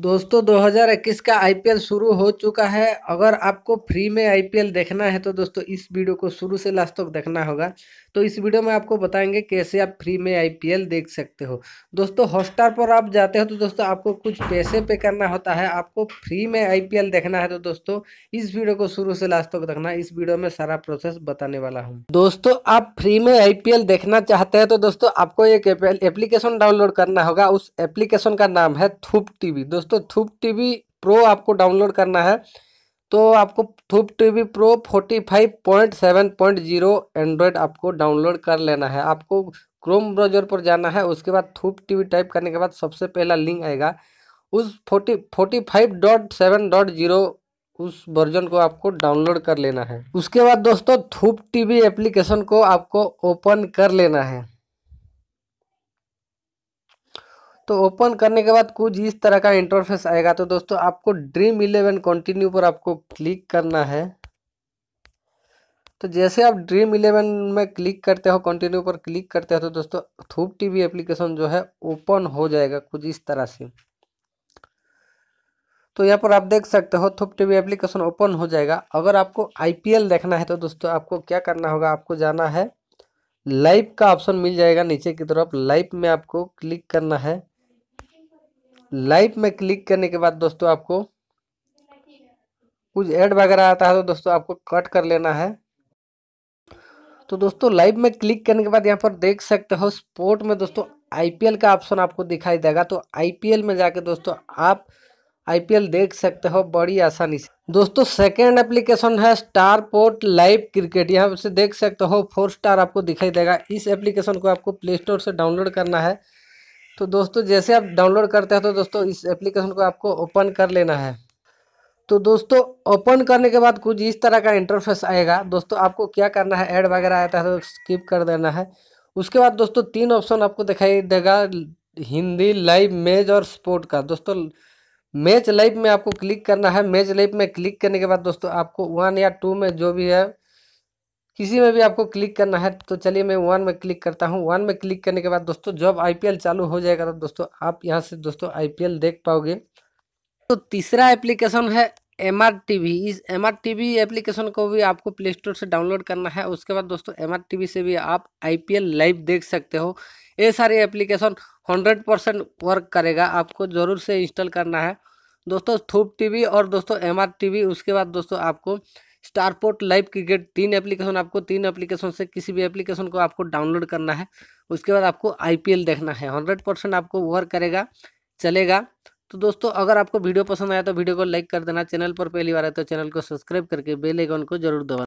दोस्तों 2021 का आईपीएल शुरू हो चुका है अगर आपको फ्री में आईपीएल देखना है तो दोस्तों इस वीडियो को शुरू से लास्ट तक देखना होगा तो इस वीडियो में आपको बताएंगे कैसे आप फ्री में आईपीएल देख सकते हो दोस्तों हॉटस्टार पर आप जाते हो तो दोस्तों आपको कुछ पैसे पे करना होता है आपको फ्री में आईपीएल देखना है तो दोस्तों इस वीडियो को शुरू से लास्ट तक देखना इस वीडियो में सारा प्रोसेस बताने वाला हूँ दोस्तों आप फ्री में आई देखना चाहते हैं तो दोस्तों आपको एक एप्लीकेशन डाउनलोड करना होगा उस एप्लीकेशन का नाम है थूप टीवी दोस्तों थूप टीवी प्रो आपको डाउनलोड करना है तो आपको Thop TV pro forty five point seven point zero android आपको डाउनलोड कर लेना है आपको क्रोम ब्राउजर पर जाना है उसके बाद थूप टीवी टाइप करने के बाद सबसे पहला लिंक आएगा उस forty forty five dot seven dot zero उस वर्जन को आपको डाउनलोड कर लेना है उसके बाद दोस्तों थूप टीवी एप्लीकेशन को आपको ओपन कर लेना है तो ओपन करने के बाद कुछ इस तरह का इंटरफेस आएगा तो दोस्तों आपको ड्रीम इलेवन कंटिन्यू पर आपको क्लिक करना है तो जैसे आप ड्रीम इलेवन में क्लिक करते हो कंटिन्यू पर क्लिक करते हो तो दोस्तों थूप टीवी एप्लीकेशन जो है ओपन हो जाएगा कुछ इस तरह से तो यहाँ पर आप देख सकते हो थूप टीवी एप्लीकेशन ओपन हो जाएगा अगर आपको आईपीएल देखना है तो दोस्तों आपको क्या करना होगा आपको जाना है लाइव का ऑप्शन मिल जाएगा नीचे की तरफ लाइव में आपको क्लिक करना है लाइव में क्लिक करने के बाद दोस्तों आपको कुछ ऐड वगैरह आता है तो दोस्तों आपको कट कर लेना है तो दोस्तों लाइव में क्लिक करने के बाद यहाँ पर देख सकते हो स्पोर्ट में दोस्तों आईपीएल का ऑप्शन आपको दिखाई देगा तो आईपीएल में जाके दोस्तों आप आईपीएल देख सकते हो बड़ी आसानी से दोस्तों सेकेंड एप्लीकेशन है स्टार पोर्ट लाइव क्रिकेट यहाँ से देख सकते हो फोर स्टार आपको दिखाई देगा इस एप्लीकेशन को आपको प्ले स्टोर से डाउनलोड करना है तो दोस्तों जैसे आप डाउनलोड करते हैं तो दोस्तों इस एप्लीकेशन को आपको ओपन कर लेना है तो दोस्तों ओपन करने के बाद कुछ इस तरह का इंटरफेस आएगा दोस्तों आपको क्या करना है ऐड वगैरह आता है तो स्किप कर देना है उसके बाद दोस्तों तीन ऑप्शन आपको दिखाई देगा हिंदी लाइव मेज और स्पोर्ट का दोस्तों मैच लाइव में आपको क्लिक करना है मैच लाइव में क्लिक करने के बाद दोस्तों आपको वन या टू में जो भी है किसी में भी आपको क्लिक करना है तो चलिए मैं वन में क्लिक करता हूँ वन में क्लिक करने के बाद दोस्तों जब आईपीएल चालू हो जाएगा तो दोस्तों आप यहाँ से दोस्तों आईपीएल देख पाओगे तो तीसरा एप्लीकेशन है एम आर टी वी इस M R T V application को भी आपको प्ले स्टोर से डाउनलोड करना है उसके बाद दोस्तों एम आर टी वी से भी आप आई पी एल लाइव देख सकते हो ये सारी एप्लीकेशन हंड्रेड परसेंट वर्क करेगा आपको ज़रूर से इंस्टॉल करना है दोस्तों थूप टी वी और दोस्तों एम आर टी वी उसके बाद दोस्तों आपको स्टारपोर्ट लाइव क्रिकेट तीन एप्लीकेशन आपको तीन एप्लीकेशन से किसी भी एप्लीकेशन को आपको डाउनलोड करना है उसके बाद आपको आईपीएल देखना है हंड्रेड परसेंट आपको वर्क करेगा चलेगा तो दोस्तों अगर आपको वीडियो पसंद आया तो वीडियो को लाइक कर देना चैनल पर पहली बार है तो चैनल को सब्सक्राइब करके बेल आइकन को जरूर दबा